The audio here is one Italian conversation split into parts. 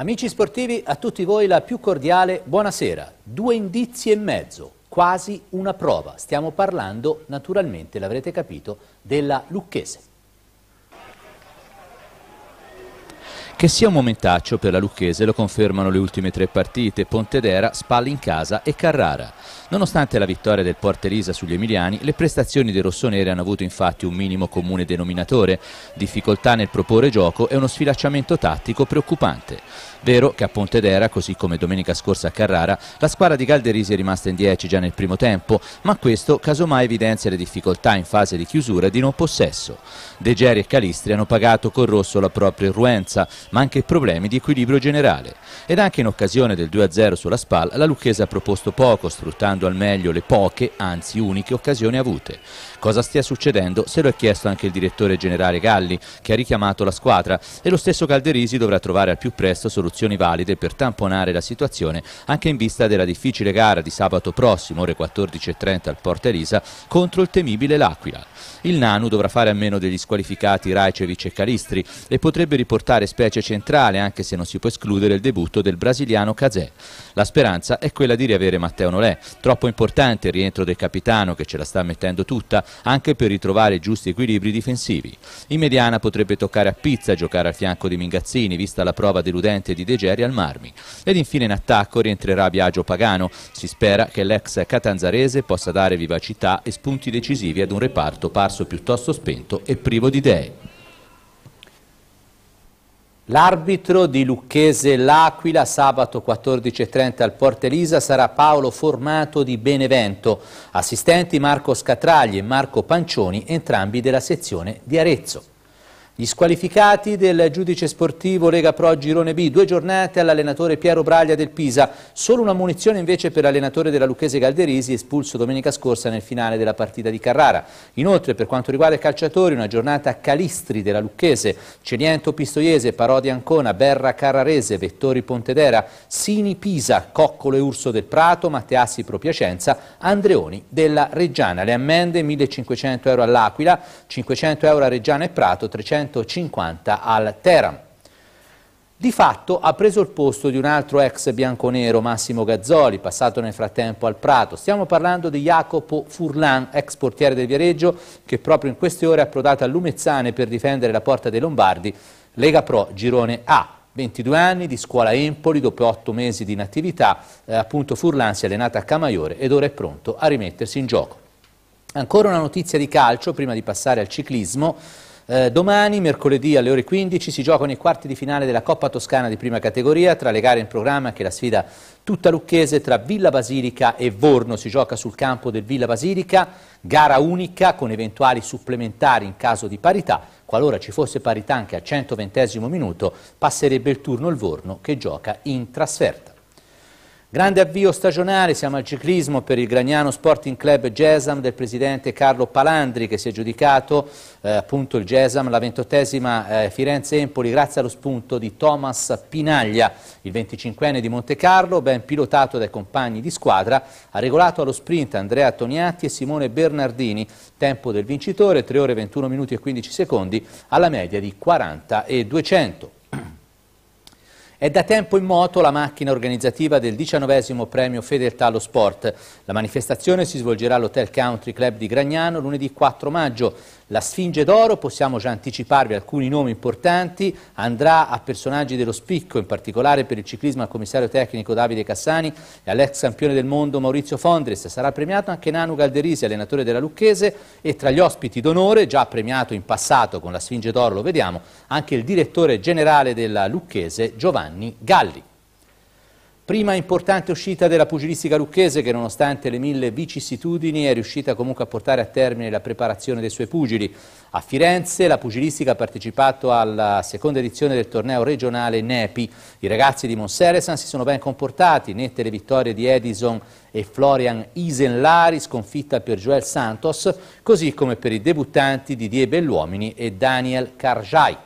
Amici sportivi, a tutti voi la più cordiale buonasera. Due indizi e mezzo, quasi una prova. Stiamo parlando, naturalmente, l'avrete capito, della Lucchese. Che sia un momentaccio per la Lucchese lo confermano le ultime tre partite, Pontedera, Spalli in casa e Carrara. Nonostante la vittoria del Portelisa sugli Emiliani, le prestazioni dei rossoneri hanno avuto infatti un minimo comune denominatore, difficoltà nel proporre gioco e uno sfilacciamento tattico preoccupante. Vero che a Pontedera, così come domenica scorsa a Carrara, la squadra di Calderisi è rimasta in 10 già nel primo tempo, ma questo casomai evidenzia le difficoltà in fase di chiusura e di non possesso. De Geri e Calistri hanno pagato col rosso la propria irruenza, ma anche problemi di equilibrio generale. Ed anche in occasione del 2-0 sulla SPAL, la Lucchese ha proposto poco, sfruttando al meglio le poche, anzi uniche, occasioni avute. Cosa stia succedendo se lo ha chiesto anche il direttore generale Galli, che ha richiamato la squadra, e lo stesso Calderisi dovrà trovare al più presto soluzioni valide per tamponare la situazione, anche in vista della difficile gara di sabato prossimo, ore 14.30 al Porta Elisa, contro il temibile L'Aquila. Il Nanu dovrà fare a meno degli squalificati Rajcevic e Calistri e potrebbe riportare specie voce centrale, anche se non si può escludere il debutto del brasiliano Cazè. La speranza è quella di riavere Matteo Nolè, troppo importante il rientro del capitano che ce la sta mettendo tutta, anche per ritrovare i giusti equilibri difensivi. In mediana potrebbe toccare a Pizza giocare al fianco di Mingazzini, vista la prova deludente di De Geri al Marmi. Ed infine in attacco rientrerà Biagio Pagano, si spera che l'ex catanzarese possa dare vivacità e spunti decisivi ad un reparto parso piuttosto spento e privo di idee. L'arbitro di Lucchese L'Aquila sabato 14.30 al Porta Elisa sarà Paolo Formato di Benevento, assistenti Marco Scatragli e Marco Pancioni, entrambi della sezione di Arezzo. Gli squalificati del giudice sportivo Lega Pro Girone B, due giornate all'allenatore Piero Braglia del Pisa, solo una munizione invece per l'allenatore della Lucchese Galderisi espulso domenica scorsa nel finale della partita di Carrara. Inoltre per quanto riguarda i calciatori una giornata a Calistri della Lucchese, Celiento Pistoiese, Parodi Ancona, Berra Carrarese, Vettori Pontedera, Sini Pisa, Coccolo e Urso del Prato, Matteassi Pro Piacenza, Andreoni della Reggiana. Le ammende 1500 euro all'Aquila, 500 euro a Reggiana e Prato, 300 150 al Teram. Di fatto ha preso il posto di un altro ex bianconero, Massimo Gazzoli, passato nel frattempo al Prato. Stiamo parlando di Jacopo Furlan, ex portiere del Viareggio, che proprio in queste ore è approdato a Lumezzane per difendere la porta dei Lombardi, Lega Pro Girone A. 22 anni, di scuola Empoli, dopo 8 mesi di inattività, eh, appunto Furlan si è allenata a Camaiore ed ora è pronto a rimettersi in gioco. Ancora una notizia di calcio, prima di passare al ciclismo. Eh, domani, mercoledì alle ore 15, si giocano i quarti di finale della Coppa Toscana di prima categoria, tra le gare in programma che la sfida tutta lucchese tra Villa Basilica e Vorno, si gioca sul campo del Villa Basilica, gara unica con eventuali supplementari in caso di parità, qualora ci fosse parità anche al 120 minuto passerebbe il turno il Vorno che gioca in trasferta. Grande avvio stagionale, siamo al ciclismo per il Gragnano Sporting Club Gesam del presidente Carlo Palandri che si è giudicato eh, appunto il Gesam, la ventottesima eh, Firenze-Empoli grazie allo spunto di Thomas Pinaglia, il 25enne di Monte Carlo, ben pilotato dai compagni di squadra, ha regolato allo sprint Andrea Toniatti e Simone Bernardini, tempo del vincitore 3 ore 21 minuti e 15 secondi alla media di 40 e 200. È da tempo in moto la macchina organizzativa del diciannovesimo premio Fedeltà allo Sport. La manifestazione si svolgerà all'Hotel Country Club di Gragnano lunedì 4 maggio. La Sfinge d'Oro, possiamo già anticiparvi alcuni nomi importanti, andrà a personaggi dello spicco, in particolare per il ciclismo al commissario tecnico Davide Cassani e all'ex campione del mondo Maurizio Fondres. Sarà premiato anche Nanu Galderisi, allenatore della Lucchese, e tra gli ospiti d'onore, già premiato in passato con la Sfinge d'Oro, lo vediamo, anche il direttore generale della Lucchese, Giovanni Giovanni Galli. Prima importante uscita della pugilistica lucchese che nonostante le mille vicissitudini è riuscita comunque a portare a termine la preparazione dei suoi pugili. A Firenze la pugilistica ha partecipato alla seconda edizione del torneo regionale NEPI. I ragazzi di Monseresan si sono ben comportati, nette le vittorie di Edison e Florian Isenlari, sconfitta per Joel Santos, così come per i debuttanti Didier Belluomini e Daniel Carjai.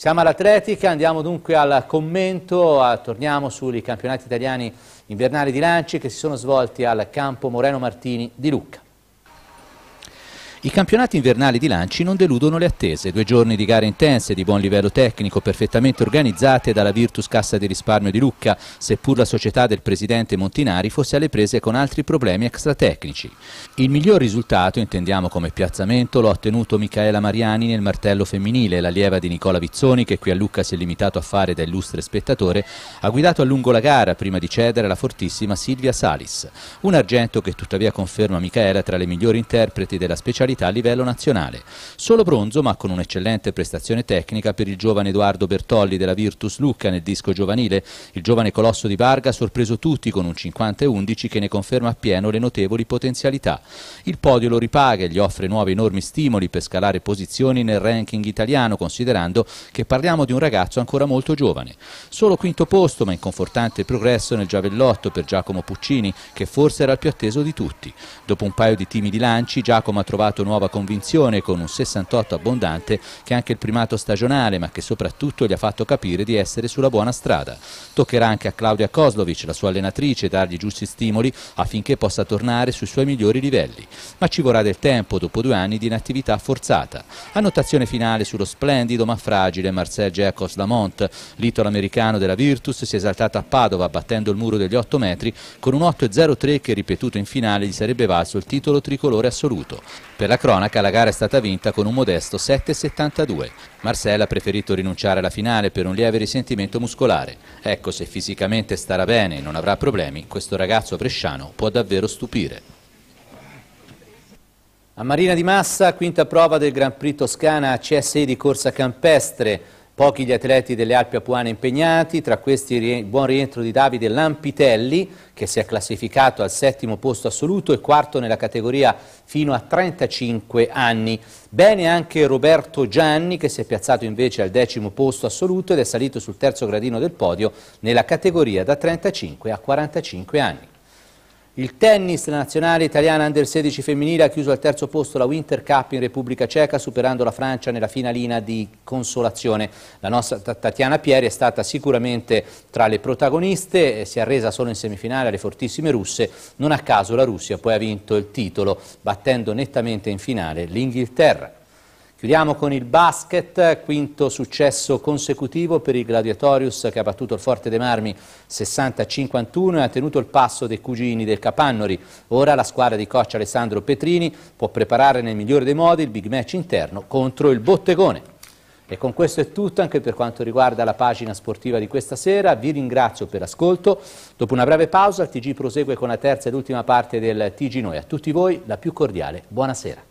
Siamo all'atletica, andiamo dunque al commento, a, torniamo sui campionati italiani invernali di lanci che si sono svolti al campo Moreno Martini di Lucca. I campionati invernali di lanci non deludono le attese, due giorni di gare intense, di buon livello tecnico, perfettamente organizzate dalla Virtus Cassa di Risparmio di Lucca, seppur la società del presidente Montinari fosse alle prese con altri problemi extratecnici. Il miglior risultato, intendiamo come piazzamento, l'ha ottenuto Michaela Mariani nel martello femminile, l'allieva di Nicola Vizzoni che qui a Lucca si è limitato a fare da illustre spettatore, ha guidato a lungo la gara prima di cedere alla fortissima Silvia Salis. Un argento che tuttavia conferma Michaela tra le migliori interpreti della specialità qualità a livello nazionale. Solo bronzo ma con un'eccellente prestazione tecnica per il giovane Edoardo Bertolli della Virtus Lucca nel disco giovanile, il giovane colosso di Varga ha sorpreso tutti con un 50-11 che ne conferma appieno le notevoli potenzialità. Il podio lo ripaga e gli offre nuovi enormi stimoli per scalare posizioni nel ranking italiano considerando che parliamo di un ragazzo ancora molto giovane. Solo quinto posto ma in confortante progresso nel giavellotto per Giacomo Puccini che forse era il più atteso di tutti. Dopo un paio di timidi lanci Giacomo ha trovato 38 nuova convinzione con un 68 abbondante che è anche il primato stagionale ma che soprattutto gli ha fatto capire di essere sulla buona strada. Toccherà anche a Claudia Koslovic, la sua allenatrice, dargli giusti stimoli affinché possa tornare sui suoi migliori livelli. Ma ci vorrà del tempo dopo due anni di inattività forzata. Annotazione finale sullo splendido ma fragile Marcel Jacobs Lamont, l'italo americano della Virtus si è esaltato a Padova battendo il muro degli 8 metri con un 8-0-3 che ripetuto in finale gli sarebbe valso il titolo tricolore assoluto. Per della cronaca la gara è stata vinta con un modesto 7,72. Marcella ha preferito rinunciare alla finale per un lieve risentimento muscolare. Ecco, se fisicamente starà bene e non avrà problemi, questo ragazzo bresciano può davvero stupire. A Marina di Massa, quinta prova del Grand Prix Toscana CSI di corsa campestre. Pochi gli atleti delle Alpi Apuane impegnati, tra questi il buon rientro di Davide Lampitelli, che si è classificato al settimo posto assoluto e quarto nella categoria fino a 35 anni. Bene anche Roberto Gianni, che si è piazzato invece al decimo posto assoluto ed è salito sul terzo gradino del podio nella categoria da 35 a 45 anni. Il tennis, la nazionale italiana under 16 femminile ha chiuso al terzo posto la Winter Cup in Repubblica Ceca superando la Francia nella finalina di consolazione. La nostra Tatiana Pieri è stata sicuramente tra le protagoniste, si è arresa solo in semifinale alle fortissime russe, non a caso la Russia poi ha vinto il titolo battendo nettamente in finale l'Inghilterra. Chiudiamo con il basket, quinto successo consecutivo per il Gladiatorius che ha battuto il Forte dei Marmi 60-51 e ha tenuto il passo dei cugini del Capannori. Ora la squadra di coach Alessandro Petrini può preparare nel migliore dei modi il big match interno contro il Bottegone. E con questo è tutto anche per quanto riguarda la pagina sportiva di questa sera. Vi ringrazio per l'ascolto. Dopo una breve pausa il TG prosegue con la terza ed ultima parte del TG Noi. A tutti voi la più cordiale buonasera.